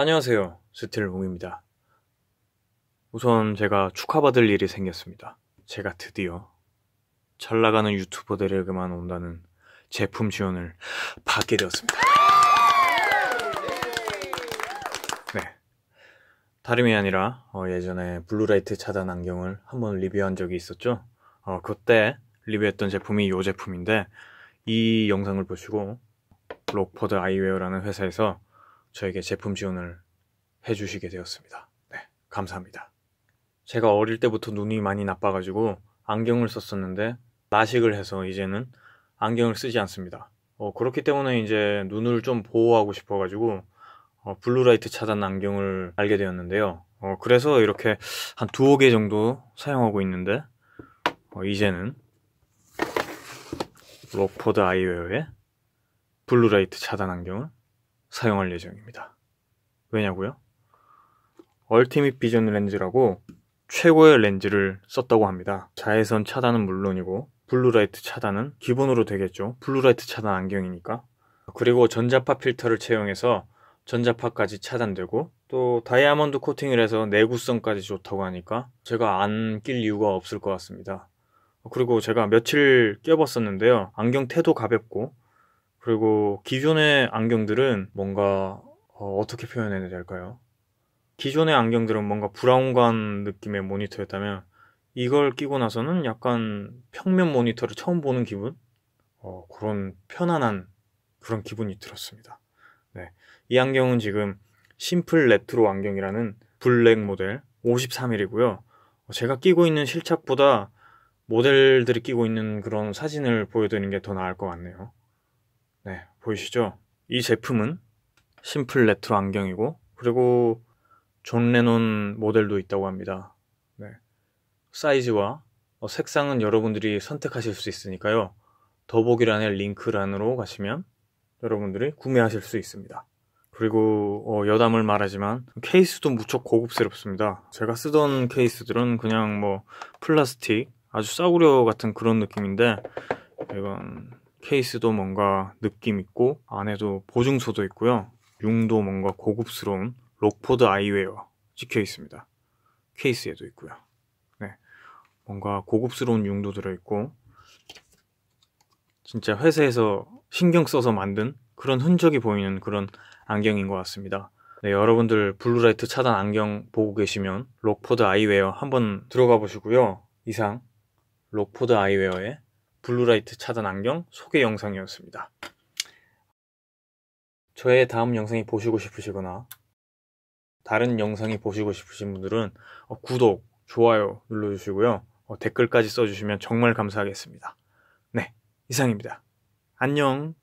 안녕하세요. 스틸봉입니다. 우선 제가 축하받을 일이 생겼습니다. 제가 드디어 잘 나가는 유튜버들을 그만 온다는 제품 지원을 받게 되었습니다. 네. 다름이 아니라 어, 예전에 블루라이트 차단 안경을 한번 리뷰한 적이 있었죠. 어, 그때 리뷰했던 제품이 이 제품인데 이 영상을 보시고 록퍼드 아이웨어라는 회사에서 저에게 제품 지원을 해주시게 되었습니다. 네, 감사합니다. 제가 어릴 때부터 눈이 많이 나빠가지고 안경을 썼었는데 라식을 해서 이제는 안경을 쓰지 않습니다. 어, 그렇기 때문에 이제 눈을 좀 보호하고 싶어가지고 어, 블루라이트 차단 안경을 알게 되었는데요. 어, 그래서 이렇게 한 두어 개 정도 사용하고 있는데 어, 이제는 록포드 아이웨어의 블루라이트 차단 안경을 사용할 예정입니다. 왜냐고요? 얼티밋 비전 렌즈라고 최고의 렌즈를 썼다고 합니다. 자외선 차단은 물론이고 블루라이트 차단은 기본으로 되겠죠. 블루라이트 차단 안경이니까. 그리고 전자파 필터를 채용해서 전자파까지 차단되고 또 다이아몬드 코팅을 해서 내구성까지 좋다고 하니까 제가 안 낄 이유가 없을 것 같습니다. 그리고 제가 며칠 껴봤었는데요. 안경 태도 가볍고 그리고 기존의 안경들은 뭔가 어, 떻게 표현해야 될까요? 기존의 안경들은 뭔가 브라운관 느낌의 모니터였다면 이걸 끼고 나서는 약간 평면 모니터를 처음 보는 기분? 어, 그런 편안한 그런 기분이 들었습니다. 네. 이 안경은 지금 심플 레트로 안경이라는 블랙 모델 53mm이고요. 어, 제가 끼고 있는 실착보다 모델들이 끼고 있는 그런 사진을 보여드리는 게 더 나을 것 같네요. 네, 보이시죠? 이 제품은 심플 레트로 안경이고 그리고 존 레논 모델도 있다고 합니다. 네. 사이즈와 어, 색상은 여러분들이 선택하실 수 있으니까요. 더보기란의 링크란으로 가시면 여러분들이 구매하실 수 있습니다. 그리고 어, 여담을 말하지만 케이스도 무척 고급스럽습니다. 제가 쓰던 케이스들은 그냥 뭐 플라스틱 아주 싸구려 같은 그런 느낌인데 이건 케이스도 뭔가 느낌 있고 안에도 보증서도 있고요. 융도 뭔가 고급스러운 록포드 아이웨어 찍혀 있습니다. 케이스에도 있고요. 네, 뭔가 고급스러운 융도 들어있고 진짜 회사에서 신경 써서 만든 그런 흔적이 보이는 그런 안경인 것 같습니다. 네, 여러분들 블루라이트 차단 안경 보고 계시면 록포드 아이웨어 한번 들어가 보시고요. 이상 록포드 아이웨어의 블루라이트 차단 안경 소개 영상이었습니다. 저의 다음 영상이 보시고 싶으시거나 다른 영상이 보시고 싶으신 분들은 어, 구독, 좋아요 눌러주시고요. 어, 댓글까지 써주시면 정말 감사하겠습니다. 네, 이상입니다. 안녕!